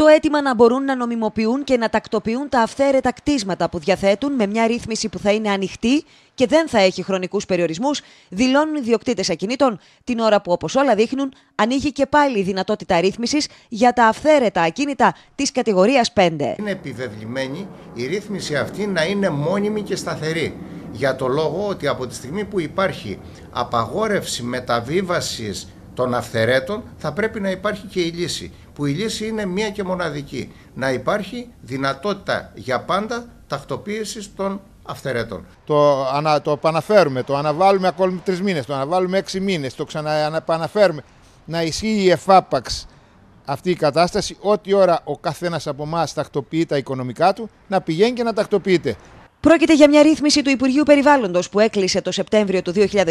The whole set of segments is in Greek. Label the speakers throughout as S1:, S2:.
S1: το αίτημα να μπορούν να νομιμοποιούν και να τακτοποιούν τα αυθαίρετα κτίσματα που διαθέτουν με μια ρύθμιση που θα είναι ανοιχτή και δεν θα έχει χρονικούς περιορισμούς, δηλώνουν οι διοκτήτε ακινήτων, την ώρα που, όπως όλα δείχνουν, ανοίγει και πάλι η δυνατότητα ρύθμισης για τα αυθαίρετα ακίνητα της κατηγορίας 5.
S2: Είναι επιβεβλημένη η ρύθμιση αυτή να είναι μόνιμη και σταθερή. Για το λόγο ότι από τη στιγμή που υπάρχει απαγόρευση μεταβίβασης των αυθερέτων θα πρέπει να υπάρχει και η λύση. Που η λύση είναι μία και μοναδική. Να υπάρχει δυνατότητα για πάντα τακτοποίησης των αυθερέτων.
S3: Το, ανα, το επαναφέρουμε, το αναβάλουμε ακόμη τρεις μήνες, το αναβάλουμε έξι μήνες, το ξαναεπαναφέρουμε. Να ισχύει η εφάπαξ αυτή η κατάσταση, ό,τι ώρα
S1: ο καθένας από εμάς τακτοποιεί τα οικονομικά του, να πηγαίνει και να τακτοποιείται. Πρόκειται για μια ρύθμιση του Υπουργείου Περιβάλλοντος που έκλεισε το Σεπτέμβριο του 2020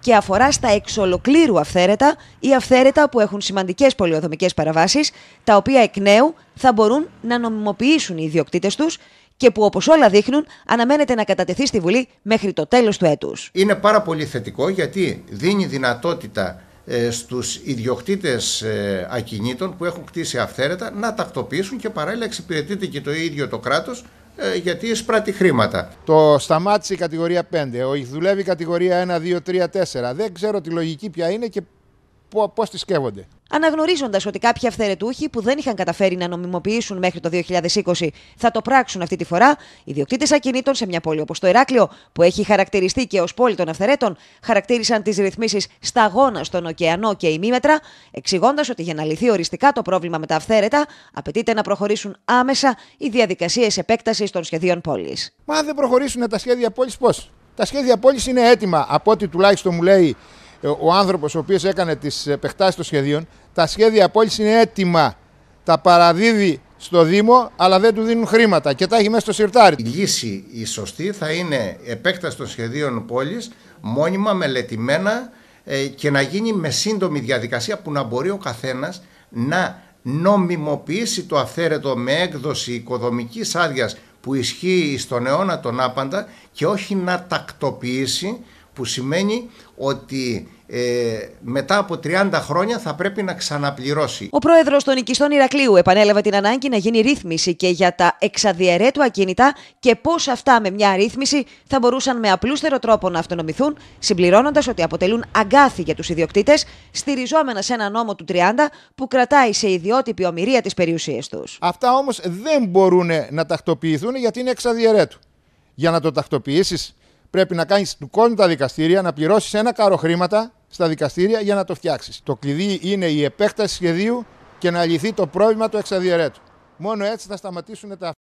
S1: και αφορά στα εξ ολοκλήρου αυθαίρετα ή αυθαίρετα που έχουν σημαντικές πολιοδομικές παραβάσεις, τα οποία εκ νέου θα μπορούν να νομιμοποιήσουν οι ιδιοκτήτες τους και που όπως όλα δείχνουν αναμένεται να κατατεθεί στη Βουλή μέχρι το τέλος του έτους.
S2: Είναι πάρα πολύ θετικό γιατί δίνει δυνατότητα ε, στους ιδιοκτήτες ε, ακινήτων που έχουν κτίσει αυθαίρετα να τακτοποιήσουν και παράλληλα εξυπηρετείται και το ίδιο το κράτος ε, γιατί εισπράττει χρήματα.
S3: Το σταμάτησε η κατηγορία 5. Ο, δουλεύει η κατηγορία 1, 2, 3, 4. Δεν ξέρω τη λογική
S1: πια είναι και πώ τη Αναγνωρίζοντας ότι κάποιοι αυθαιρετούχοι που δεν είχαν καταφέρει να νομιμοποιήσουν μέχρι το 2020 θα το πράξουν αυτή τη φορά, οι διοκτήτε ακινήτων σε μια πόλη όπως το Εράκλειο, που έχει χαρακτηριστεί και ως πόλη των αυθαιρέτων, χαρακτήρισαν τις ρυθμίσεις σταγόνα στον ωκεανό και ημίμετρα, εξηγώντας ότι για να λυθεί οριστικά το πρόβλημα με τα αυθαίρετα, απαιτείται να προχωρήσουν άμεσα οι διαδικασίες επέκτασης των σχεδίων πόλης. Μα αν δεν προχωρήσουν τα σχέδια πόλης, πώς. Τα σχέδια πόλης είναι έτοιμα από ό,τι τουλάχιστον μου λέει ε, ο
S3: άνθρωπος ο οποίος έκανε τις επεκτάσει των σχεδίων, τα σχέδια απόλυση είναι έτοιμα. Τα παραδίδει στο Δήμο, αλλά δεν του δίνουν χρήματα και τα έχει μέσα στο σιρτάρι. Η λύση η σωστή
S2: θα είναι επέκταση των σχεδίων πόλης, μόνιμα, μελετημένα ε, και να γίνει με σύντομη διαδικασία που να μπορεί ο καθένας να νομιμοποιήσει το αυθαίρετο με έκδοση οικοδομικής άδειας που ισχύει στον αιώνα τον άπαντα και όχι να τακτοποιήσει που σημαίνει ότι ε, μετά από 30 χρόνια θα πρέπει να ξαναπληρώσει.
S1: Ο πρόεδρος των οικιστών Ηρακλείου επανέλαβε την ανάγκη να γίνει ρύθμιση και για τα εξαδιαιρέτου ακίνητα και πώς αυτά με μια ρύθμιση θα μπορούσαν με απλούστερο τρόπο να αυτονομηθούν, συμπληρώνοντας ότι αποτελούν αγκάθι για τους ιδιοκτήτες, στηριζόμενα σε ένα νόμο του 30 που κρατάει σε ιδιότυπη ομοιρία τις περιουσίες τους. Αυτά όμως δεν μπορούν να τακτοποιηθούν γιατί είναι εξαδιαιρέτου. Για να
S3: το τακτοποιήσεις πρέπει να κάνεις του κόσμου τα δικαστήρια, να πληρώσεις ένα καρό χρήματα στα δικαστήρια για να το φτιάξεις. Το κλειδί είναι η επέκταση σχεδίου και να λυθεί το πρόβλημα του εξαδιαιρέτου. Μόνο έτσι θα σταματήσουν τα